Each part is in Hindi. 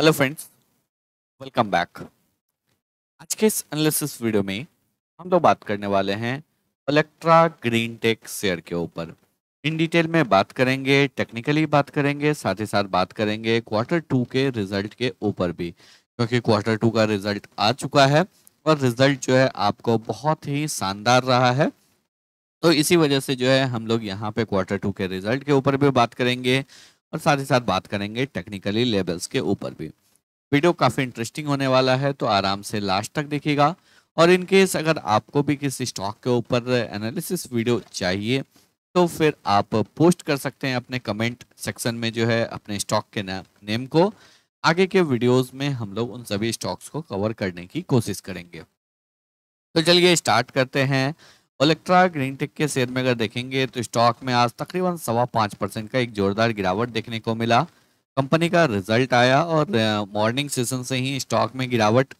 हेलो फ्रेंड्स वेलकम बैक आज के इस एनालिसिस वीडियो में हम लोग बात करने वाले हैं अलेक्ट्रा ग्रीन टेक शेयर के ऊपर इन डिटेल में बात करेंगे टेक्निकली बात करेंगे साथ ही साथ बात करेंगे क्वार्टर टू के रिजल्ट के ऊपर भी क्योंकि क्वार्टर टू का रिजल्ट आ चुका है और रिजल्ट जो है आपको बहुत ही शानदार रहा है तो इसी वजह से जो है हम लोग यहाँ पे क्वार्टर टू के रिजल्ट के ऊपर भी बात करेंगे और साथ ही साथ बात करेंगे टेक्निकली लेबल्स के ऊपर भी वीडियो काफ़ी इंटरेस्टिंग होने वाला है तो आराम से लास्ट तक देखिएगा और इन केस अगर आपको भी किसी स्टॉक के ऊपर एनालिसिस वीडियो चाहिए तो फिर आप पोस्ट कर सकते हैं अपने कमेंट सेक्शन में जो है अपने स्टॉक के नेम को आगे के वीडियोस में हम लोग उन सभी स्टॉक्स को कवर करने की कोशिश करेंगे तो चलिए स्टार्ट करते हैं ओलेक्ट्रा ग्रीन टेक के शेयर में अगर देखेंगे तो स्टॉक में आज तकरीबन सवा पाँच परसेंट का एक जोरदार गिरावट देखने को मिला कंपनी का रिजल्ट आया और मॉर्निंग सेशन से ही स्टॉक में गिरावट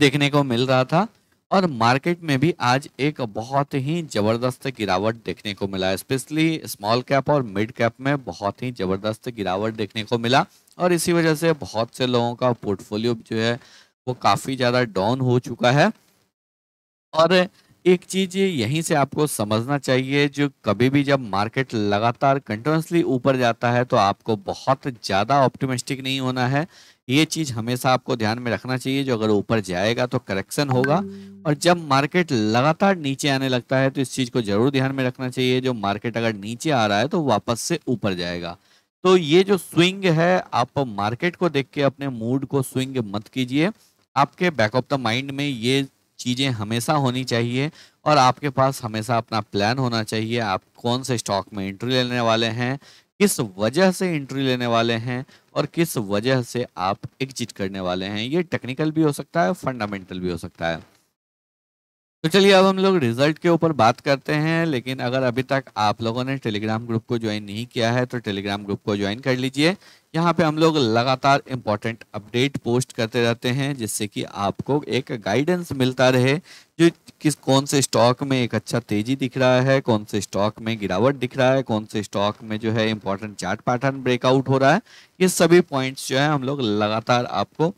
देखने को मिल रहा था और मार्केट में भी आज एक बहुत ही ज़बरदस्त गिरावट देखने को मिला स्पेशली स्मॉल कैप और मिड कैप में बहुत ही ज़बरदस्त गिरावट देखने को मिला और इसी वजह से बहुत से लोगों का पोर्टफोलियो जो है वो काफ़ी ज़्यादा डाउन हो चुका है और एक चीज यहीं से आपको समझना चाहिए जो कभी भी जब मार्केट लगातार कंटिन्यूसली ऊपर जाता है तो आपको बहुत ज़्यादा ऑप्टिमिस्टिक नहीं होना है ये चीज़ हमेशा आपको ध्यान में रखना चाहिए जो अगर ऊपर जाएगा तो करेक्शन होगा और जब मार्केट लगातार नीचे आने लगता है तो इस चीज़ को ज़रूर ध्यान में रखना चाहिए जो मार्केट अगर नीचे आ रहा है तो वापस से ऊपर जाएगा तो ये जो स्विंग है आप मार्केट को देख के अपने मूड को स्विंग मत कीजिए आपके बैक ऑफ द माइंड में ये चीज़ें हमेशा होनी चाहिए और आपके पास हमेशा अपना प्लान होना चाहिए आप कौन से स्टॉक में एंट्री लेने वाले हैं किस वजह से एंट्री लेने वाले हैं और किस वजह से आप एग्जिट करने वाले हैं ये टेक्निकल भी हो सकता है फंडामेंटल भी हो सकता है तो चलिए अब हम लोग रिजल्ट के ऊपर बात करते हैं लेकिन अगर अभी तक आप लोगों ने टेलीग्राम ग्रुप को ज्वाइन नहीं किया है तो टेलीग्राम ग्रुप को ज्वाइन कर लीजिए यहाँ पे हम लोग लगातार इम्पॉर्टेंट अपडेट पोस्ट करते रहते हैं जिससे कि आपको एक गाइडेंस मिलता रहे जो किस कौन से स्टॉक में एक अच्छा तेजी दिख रहा है कौन से स्टॉक में गिरावट दिख रहा है कौन से स्टॉक में जो है इम्पोर्टेंट चार्ट पैटर्न ब्रेकआउट हो रहा है ये सभी पॉइंट्स जो है हम लोग लगातार आपको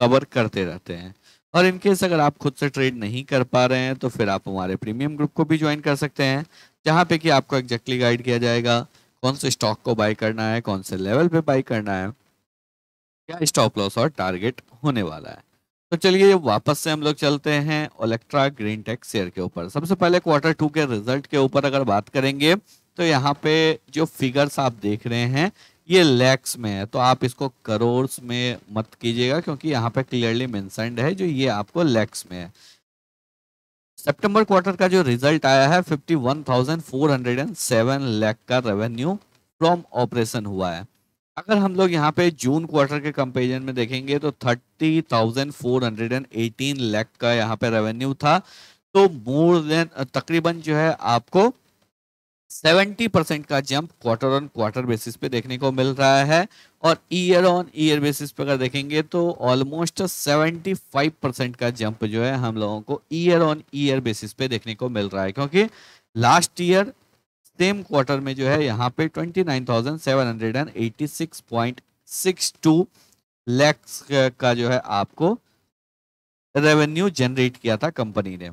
कवर करते रहते हैं और इनकेस अगर आप खुद से ट्रेड नहीं कर पा रहे हैं तो फिर आप हमारे प्रीमियम ग्रुप को भी ज्वाइन कर सकते हैं जहाँ पे कि आपको एग्जैक्टली गाइड किया जाएगा कौन से स्टॉक को बाई करना है कौन से लेवल पे बाई करना है क्या स्टॉप लॉस और टारगेट होने वाला है तो चलिए वापस से हम लोग चलते हैं ओलेक्ट्रा ग्रीन टेक शेयर के ऊपर सबसे पहले क्वार्टर टू के रिजल्ट के ऊपर अगर बात करेंगे तो यहाँ पे जो फिगर्स आप देख रहे हैं ये लैक्स में है तो आप इसको करोड़ में मत कीजिएगा क्योंकि यहाँ पे क्लियरली मैं है जो ये आपको लैक्स में है सितंबर क्वार्टर का जो रिजल्ट आया है 51,407 लाख का रेवेन्यू फ्रॉम ऑपरेशन हुआ है अगर हम लोग यहाँ पे जून क्वार्टर के कंपेरिजन में देखेंगे तो 30,418 लाख का यहाँ पे रेवेन्यू था तो मोर देन तकरीबन जो है आपको सेवेंटी परसेंट का jump quarter on quarter basis पे देखने को मिल रहा है और ईयर ऑन ईयर बेसिस पे अगर देखेंगे तो ऑलमोस्ट सेवेंटी फाइव परसेंट का जंप जो है हम लोगों को ईयर ऑन ईयर बेसिस पे देखने को मिल रहा है क्योंकि लास्ट ईयर सेम क्वार्टर में जो है यहाँ पे twenty nine thousand seven hundred and eighty six point six two lakhs का जो है आपको रेवेन्यू जनरेट किया था कंपनी ने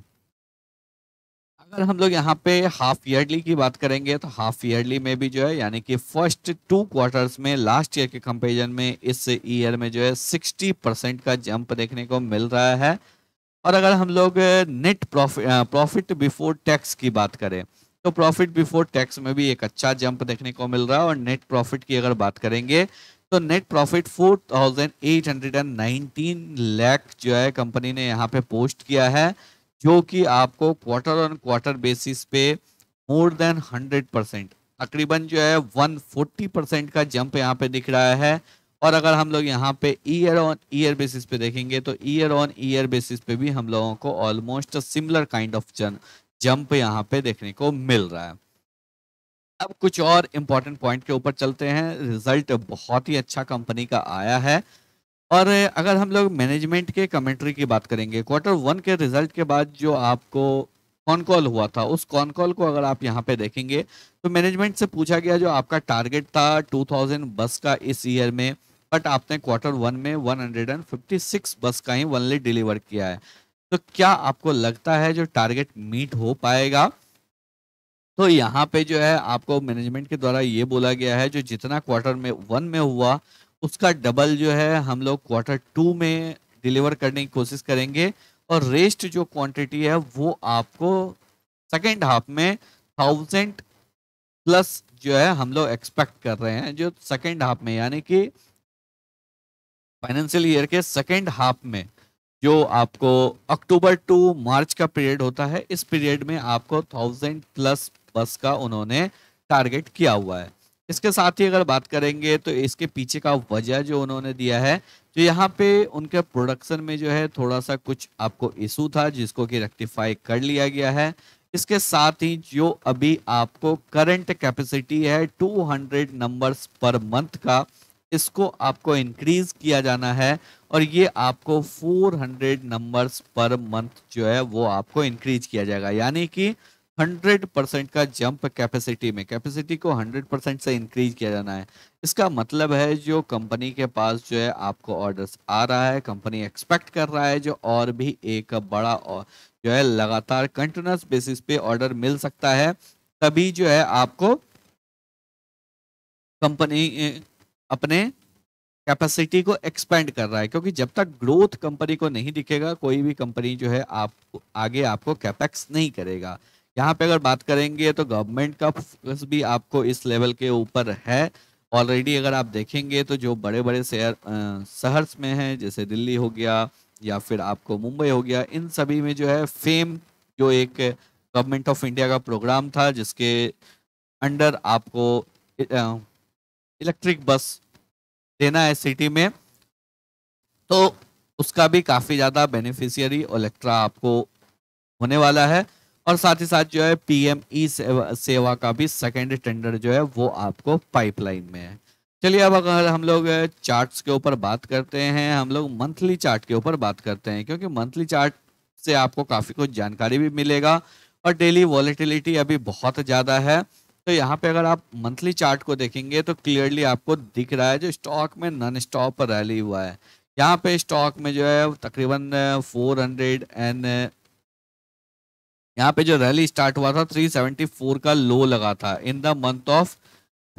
अगर हम लोग यहाँ पे हाफ ईयरली की बात करेंगे तो हाफ ईयरली में भी जो है यानी कि फर्स्ट टू क्वार्टर्स में लास्ट ईयर के कंपेरिजन में इस ईयर में जो है सिक्सटी परसेंट का जंप देखने को मिल रहा है और अगर हम लोग net profit profit before tax की बात करें तो प्रॉफिट बिफोर टैक्स में भी एक अच्छा जंप देखने को मिल रहा है और नेट प्रॉफिट की अगर बात करेंगे तो नेट प्रॉफिट 4819 लाख जो है कंपनी ने यहाँ पे पोस्ट किया है जो कि आपको क्वार्टर ऑन क्वार्टर बेसिस पे मोर देन हंड्रेड परसेंट तकरीबन जो है वन फोर्टी परसेंट का जंप यहाँ पे दिख रहा है और अगर हम लोग यहाँ पे ईयर ऑन ईयर बेसिस पे देखेंगे तो ईयर ऑन ईयर बेसिस पे भी हम लोगों को almost similar kind of jump यहाँ पे देखने को मिल रहा है अब कुछ और इम्पोर्टेंट पॉइंट के ऊपर चलते हैं रिजल्ट बहुत ही अच्छा कंपनी का आया है और अगर हम लोग मैनेजमेंट के कमेंट्री की बात करेंगे क्वार्टर वन के रिजल्ट के बाद जो आपको कॉन कॉल हुआ था उस कॉन कॉल को अगर आप यहाँ पे देखेंगे तो मैनेजमेंट से पूछा गया जो आपका टारगेट था 2000 बस का इस ईयर में बट आपने क्वार्टर वन में 156 बस का ही वनली डिलीवर किया है तो क्या आपको लगता है जो टारगेट मीट हो पाएगा तो यहाँ पे जो है आपको मैनेजमेंट के द्वारा ये बोला गया है जो जितना क्वार्टर में वन में हुआ उसका डबल जो है हम लोग क्वार्टर टू में डिलीवर करने की कोशिश करेंगे और रेस्ट जो क्वांटिटी है वो आपको सेकेंड हाफ में थाउजेंड प्लस जो है हम लोग एक्सपेक्ट कर रहे हैं जो सेकेंड हाफ में यानी कि फाइनेंशियल ईयर के सेकेंड हाफ में जो आपको अक्टूबर टू मार्च का पीरियड होता है इस पीरियड में आपको थाउजेंड प्लस बस का उन्होंने टारगेट किया हुआ है इसके साथ ही अगर बात करेंगे तो इसके पीछे का वजह जो उन्होंने दिया है तो यहाँ पे उनके प्रोडक्शन में जो है थोड़ा सा कुछ आपको इशू था जिसको कि रेक्टिफाई कर लिया गया है इसके साथ ही जो अभी आपको करंट कैपेसिटी है 200 नंबर्स पर मंथ का इसको आपको इंक्रीज किया जाना है और ये आपको 400 नंबर्स पर मंथ जो है वो आपको इंक्रीज किया जाएगा यानी कि 100 परसेंट का जंप कैपेसिटी में कैपेसिटी को 100 परसेंट से इंक्रीज किया जाना है इसका मतलब है जो कंपनी के पास जो है आपको ऑर्डर्स आ रहा है कंपनी एक्सपेक्ट कर रहा है जो और भी एक बड़ा जो है लगातार कंटिन्यूस बेसिस पे ऑर्डर मिल सकता है तभी जो है आपको कंपनी अपने कैपेसिटी को एक्सपेंड कर रहा है क्योंकि जब तक ग्रोथ कंपनी को नहीं दिखेगा कोई भी कंपनी जो है आप आगे आपको कैपेक्स नहीं करेगा यहाँ पे अगर बात करेंगे तो गवर्नमेंट का फोकस भी आपको इस लेवल के ऊपर है ऑलरेडी अगर आप देखेंगे तो जो बड़े बड़े शहर शहर में हैं जैसे दिल्ली हो गया या फिर आपको मुंबई हो गया इन सभी में जो है फेम जो एक गवर्नमेंट ऑफ इंडिया का प्रोग्राम था जिसके अंडर आपको इलेक्ट्रिक बस देना है सिटी में तो उसका भी काफ़ी ज़्यादा बेनिफिशियरी इलेक्ट्रा आपको होने वाला है और साथ ही साथ जो है पीएम ई e सेवा, सेवा का भी सेकेंड टेंडर जो है वो आपको पाइपलाइन में है चलिए अब अगर हम लोग चार्ट्स के ऊपर बात करते हैं हम लोग मंथली चार्ट के ऊपर बात करते हैं क्योंकि मंथली चार्ट से आपको काफ़ी कुछ जानकारी भी मिलेगा और डेली वॉलीटिलिटी अभी बहुत ज़्यादा है तो यहाँ पे अगर आप मंथली चार्ट को देखेंगे तो क्लियरली आपको दिख रहा है जो स्टॉक में नॉन स्टॉप रैली हुआ है यहाँ पे स्टॉक में जो है तकरीबन फोर हंड्रेड एंड यहाँ पे जो रैली स्टार्ट हुआ था 374 का लो लगा था in the month of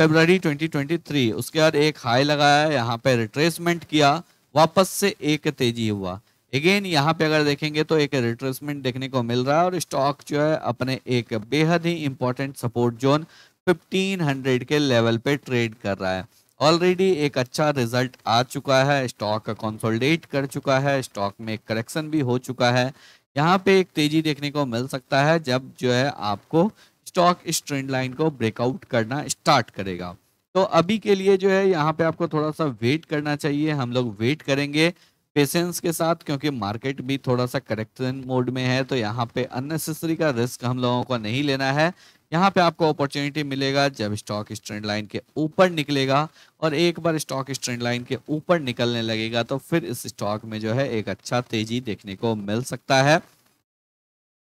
February 2023 उसके बाद एक हाई लगाया यहाँ पे रिट्रेसमेंट किया वापस से एक तेजी हुआ अगेन यहाँ पे अगर देखेंगे तो एक रिट्रेसमेंट देखने को मिल रहा है और स्टॉक जो है अपने एक बेहद ही इंपॉर्टेंट सपोर्ट जोन 1500 के लेवल पे ट्रेड कर रहा है ऑलरेडी एक अच्छा रिजल्ट आ चुका है स्टॉक कंसोलिडेट कर चुका है स्टॉक में करेक्शन भी हो चुका है यहाँ पे एक तेजी देखने को मिल सकता है जब जो है आपको स्टॉक इस ट्रेंड लाइन को ब्रेकआउट करना स्टार्ट करेगा तो अभी के लिए जो है यहाँ पे आपको थोड़ा सा वेट करना चाहिए हम लोग वेट करेंगे पेशेंस के साथ क्योंकि मार्केट भी थोड़ा सा करेक्शन मोड में है तो यहाँ पे अननेसेसरी का रिस्क हम लोगों को नहीं लेना है यहाँ पे आपको अपॉर्चुनिटी मिलेगा जब स्टॉक इस ट्रेंड लाइन के ऊपर निकलेगा और एक बार स्टॉक इस ट्रेंड लाइन के ऊपर निकलने लगेगा तो फिर इस स्टॉक में जो है एक अच्छा तेजी देखने को मिल सकता है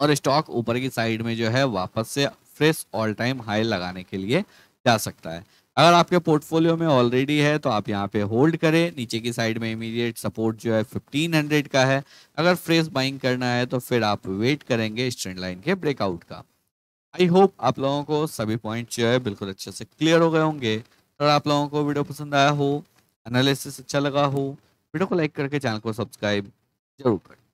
और स्टॉक ऊपर की साइड में जो है वापस से फ्रेश ऑल टाइम हाई लगाने के लिए जा सकता है अगर आपके पोर्टफोलियो में ऑलरेडी है तो आप यहाँ पे होल्ड करें नीचे की साइड में इमीडिएट सपोर्ट जो है 1500 का है अगर फ्रेश बाइंग करना है तो फिर आप वेट करेंगे स्ट्रेंड लाइन के ब्रेकआउट का आई होप आप लोगों को सभी पॉइंट जो है बिल्कुल अच्छे से क्लियर हो गए होंगे अगर आप लोगों को वीडियो पसंद आया हो एनालिसिस अच्छा लगा हो वीडियो को लाइक करके चैनल को सब्सक्राइब जरूर करें